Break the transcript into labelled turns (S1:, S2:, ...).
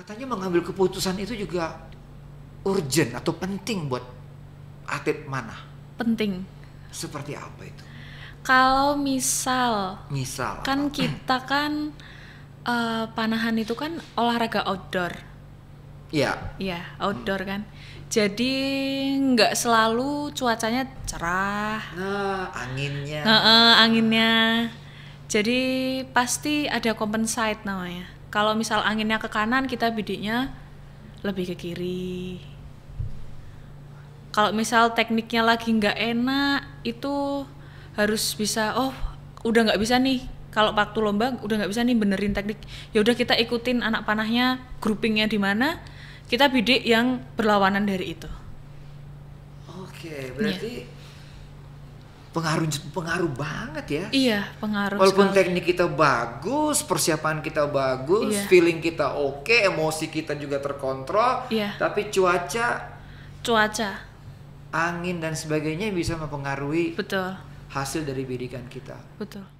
S1: katanya mengambil keputusan itu juga urgent atau penting buat atlet mana? Penting. Seperti apa itu?
S2: Kalau misal,
S1: misal kan apa? kita
S2: kan uh, panahan itu kan olahraga outdoor. Iya. Iya, outdoor hmm. kan. Jadi nggak selalu cuacanya cerah.
S1: Nah, anginnya. Nge -nge,
S2: anginnya. Jadi pasti ada compensate namanya kalau misal anginnya ke kanan kita bidiknya lebih ke kiri kalau misal tekniknya lagi nggak enak itu harus bisa oh udah nggak bisa nih kalau waktu lomba udah nggak bisa nih benerin teknik ya udah kita ikutin anak panahnya groupingnya di mana kita bidik yang berlawanan dari itu
S1: oke berarti ya pengaruh pengaruh banget ya. Iya, pengaruh. Walaupun sekali. teknik kita bagus, persiapan kita bagus, iya. feeling kita oke, okay, emosi kita juga terkontrol, iya. tapi cuaca cuaca, angin dan sebagainya bisa mempengaruhi Betul. hasil dari bidikan kita. Betul.